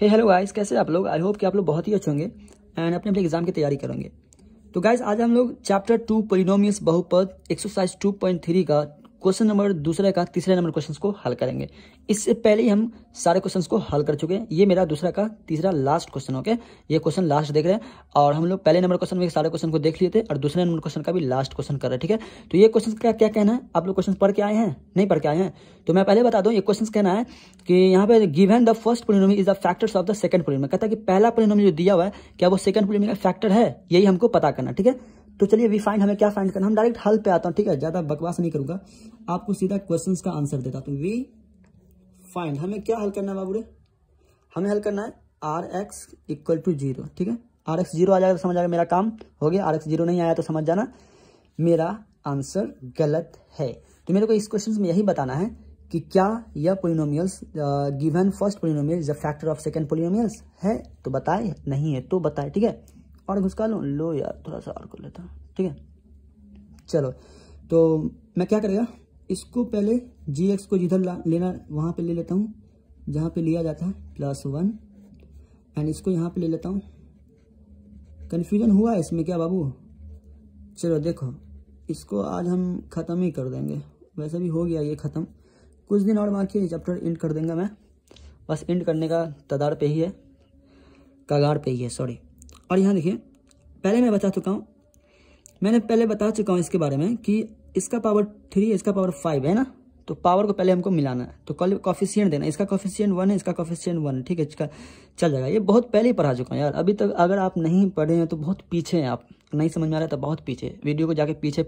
हे hello guys कैसे आप लोग आई होप कि आप लोग बहुत ही अच्छे होंगे एंड अपने अपने एग्जाम की तैयारी करेंगे तो गाइस आज हम लोग चैप्टर टू परिनोमियस बहुपद एक्सरसाइज टू पॉइंट थ्री का क्वेश्चन नंबर दूसरा का तीसरे नंबर क्वेश्चन को हल करेंगे इससे पहले हम सारे क्वेश्चन को हल कर चुके हैं ये मेरा दूसरा का तीसरा लास्ट क्वेश्चन ओके ये क्वेश्चन लास्ट देख रहे हैं और हम लोग पहले नंबर क्वेश्चन में सारे क्वेश्चन को देख लिए थे और दूसरे नंबर क्वेश्चन का भी लास्ट क्वेश्चन कर रहे हैं ठीक है तो ये क्वेश्चन का क्या कहना है आप लोग क्वेश्चन पढ़ के आए हैं नहीं पढ़ के आए हैं तो मैं पहले बता दूँ ये क्वेश्चन कहना है कि यहाँ पे given the first polynomial is the factors of the second polynomial कहता है कि पहला पोलिनोमी जो दिया हुआ है क्या वो सेकंड पोलिनोमी का फैक्टर है यही हमको पता करना ठीक है तो चलिए वी फाइंड हमें क्या फाइंड करना हम डायरेक्ट हल पे आता हूँ ठीक है ज़्यादा बकवास नहीं करूंगा आपको सीधा क्वेश्चंस का आंसर देता तो वी फाइंड हमें क्या हल करना है बाबूरे हमें हल करना है r x equal to zero ठीक है आर एक्स जीरो आ जाएगा तो समझ आएगा मेरा काम हो गया आर एक्स जीरो नहीं आया तो समझ जाना मेरा आंसर गलत है तो मेरे को इस क्वेश्चन में यही बताना है कि क्या यह polynomials given first polynomial is a factor of second polynomials है तो बताए नहीं है तो बताए ठीक है और घुसका लो लो यार थोड़ा सा और कर लेता ठीक है चलो तो मैं क्या करेगा इसको पहले जी एक्स को जिधर लेना वहाँ पे ले लेता हूँ जहाँ पे लिया जाता है प्लस वन एंड इसको यहाँ पे ले लेता हूँ कन्फ्यूजन हुआ है इसमें क्या बाबू चलो देखो इसको आज हम ख़त्म ही कर देंगे वैसे भी हो गया ये ख़त्म कुछ दिन और बाकी चैप्टर एंड कर देंगे मैं बस एंड करने का तदार पे ही है कगार पे ही है सॉरी और यहाँ देखिए पहले मैं बता चुका हूँ मैंने पहले बता चुका हूँ इसके बारे में कि इसका पावर थ्री है इसका पावर फाइव है ना तो पावर को पहले हमको मिलाना है तो कॉफिशियन कॉफिशियंट देना इसका कॉफिशियन वन है इसका कॉफिशियंट वन ठीक है इसका चल जाएगा ये बहुत पहले ही पढ़ा चुका हूँ यार अभी तक अगर आप नहीं पढ़े हैं तो बहुत पीछे हैं आप नहीं समझ में आ रहा तो बहुत पीछे वीडियो को जाके पीछे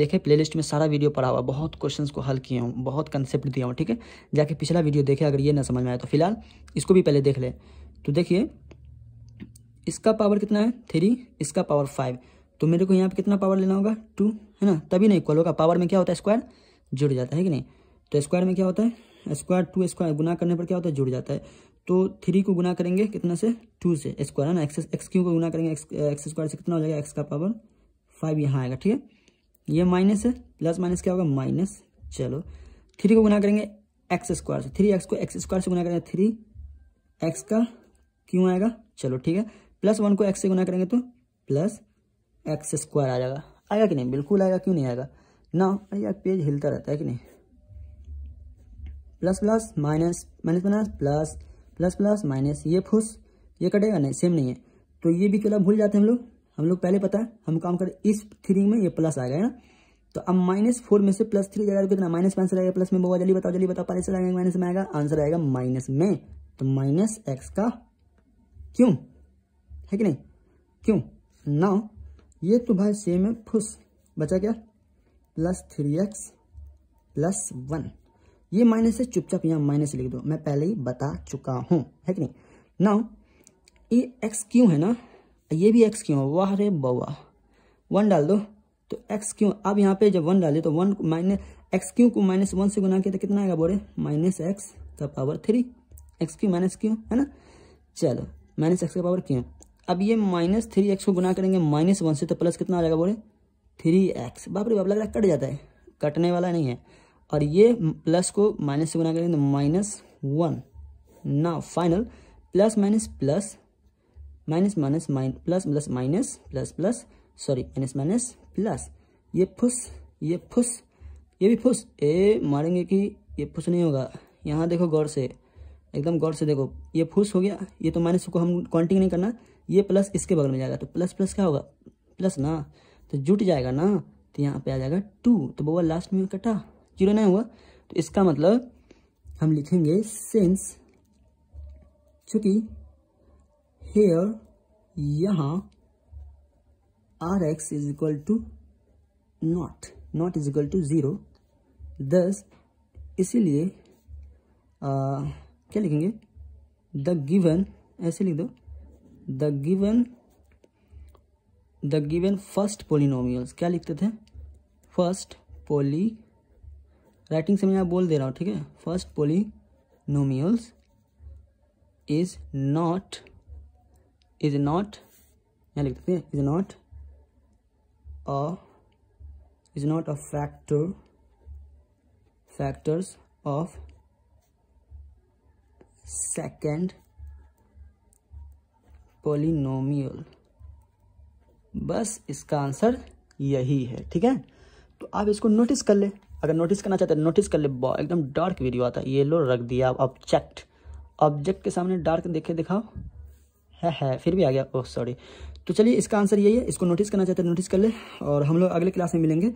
देखे प्लेलिस्ट में सारा वीडियो पढ़ा हुआ बहुत क्वेश्चंस को हल किए हूँ बहुत कंसेप्ट दिया हूँ ठीक है जाके पिछला वीडियो देखे अगर ये ना समझ में आया तो फिलहाल इसको भी पहले देख लें तो देखिए इसका पावर कितना है थ्री इसका पावर फाइव तो मेरे को यहाँ पे कितना पावर लेना होगा टू है ना तभी नहीं इक्वल होगा पावर में क्या होता है स्क्वायर जुड़ जाता है कि नहीं तो स्क्वायर में क्या होता है स्क्वायर टू स्क्वायर गुना करने पर क्या होता है जुड़ जाता है तो थ्री को गुना करेंगे कितना से टू से स्क्वायर है ना एक्स एक्स क्यू को गुना करेंगे एक्स स्क्वायर से कितना हो जाएगा एक्स का पावर फाइव यहाँ आएगा ठीक है ये माइनस है प्लस माइनस क्या होगा माइनस चलो थ्री को गुना करेंगे एक्स स्क्वायर से थ्री एक्स को एक्स स्क्वायर से गुना करेंगे थ्री एक्स का क्यों आएगा चलो ठीक है प्लस वन को एक्स से गुना करेंगे तो प्लस एक्स स्क्वायर आ जाएगा आएगा कि नहीं बिल्कुल आएगा क्यों नहीं आएगा ना भैया पेज हिलता रहता है कि नहीं plus plus minus minus minus plus plus plus minus ये फुस ये कटेगा नहीं सेम नहीं है तो ये भी चलो भूल जाते हैं हम लोग हम लोग पहले पता है हम काम करें इस थ्री में ये प्लस आ गया ना तो अब माइनस फोर में से प्लस थ्री जाएगा तो कितना माइनस में आंसर आएगा प्लस में बोवा जल्दी बताओ जल्दी बताओ पहले से आएगा माइनस में आएगा आंसर आएगा माइनस में तो माइनस एक्स का क्यों है कि नहीं क्यों ना ये तो भाई सेम है फुस बचा क्या plus three x plus one ये माइनस है चुपचाप यहाँ माइनस लिख दो मैं पहले ही बता चुका हूँ है कि नहीं नाउ ये एक्स क्यों है ना ये भी एक्स क्यों वाह रे बवा वन डाल दो तो एक्स क्यों अब यहाँ पे जब वन डाले तो वन माइनस एक्स क्यू को माइनस वन से गुना किया तो कितना आएगा बोरे माइनस एक्स का power three x cube minus cube है ना चलो माइनस एक्स का पावर क्यों अब ये माइनस थ्री एक्स को गुना करेंगे माइनस वन से तो प्लस कितना आ जाएगा बोले थ्री एक्स बाप रे बाप लग रहा है कट जाता है कटने वाला नहीं है और ये प्लस को माइनस से गुना करेंगे तो माइनस वन ना final plus minus plus minus minus plus plus minus plus plus sorry minus minus plus ये फुस ये फुस ये भी फुस ए मारेंगे कि ये फुस नहीं होगा यहाँ देखो गौर से एकदम गौर से देखो ये फुस हो गया ये तो माइनस को हम काउंटिंग नहीं करना ये प्लस इसके बगल में जाएगा तो प्लस प्लस क्या होगा प्लस ना तो जुट जाएगा ना तो यहाँ पे आ जाएगा टू तो बउआ लास्ट में कटा जीरो नहीं हुआ तो इसका मतलब हम लिखेंगे सेंस चूंकि हेयर यहाँ r x is equal to not not is equal to zero दस इसीलिए क्या लिखेंगे द गिवन ऐसे लिख दो the given the given first polynomials क्या लिखते थे फर्स्ट पोली राइटिंग से मैं यहाँ बोल दे रहा हूँ ठीक है first polynomials is not is not यहाँ लिखते थे is not a is not a factor factors of second polynomial बस इसका आंसर यही है ठीक है तो आप इसको नोटिस कर ले अगर नोटिस करना चाहते हैं नोटिस कर ले एकदम डार्क वीडियो आता है येलो रख दिया ऑब्जेक्ट ऑब्जेक्ट के सामने डार्क देखे दिखाओ है है फिर भी आ गया ओह oh, सॉरी तो चलिए इसका आंसर यही है इसको नोटिस करना चाहते हैं नोटिस कर ले और हम लोग अगले क्लास में मिलेंगे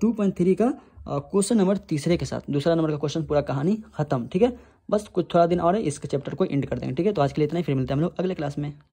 टू पॉइंट थ्री का क्वेश्चन नंबर तीसरे के साथ दूसरा नंबर का क्वेश्चन पूरा कहानी खत्म ठीक है बस कुछ थोड़ा दिन और है इसके चैप्टर को एंड कर देंगे ठीक है तो आज के लिए इतना ही फिर मिलते हैं हम लोग अगले क्लास में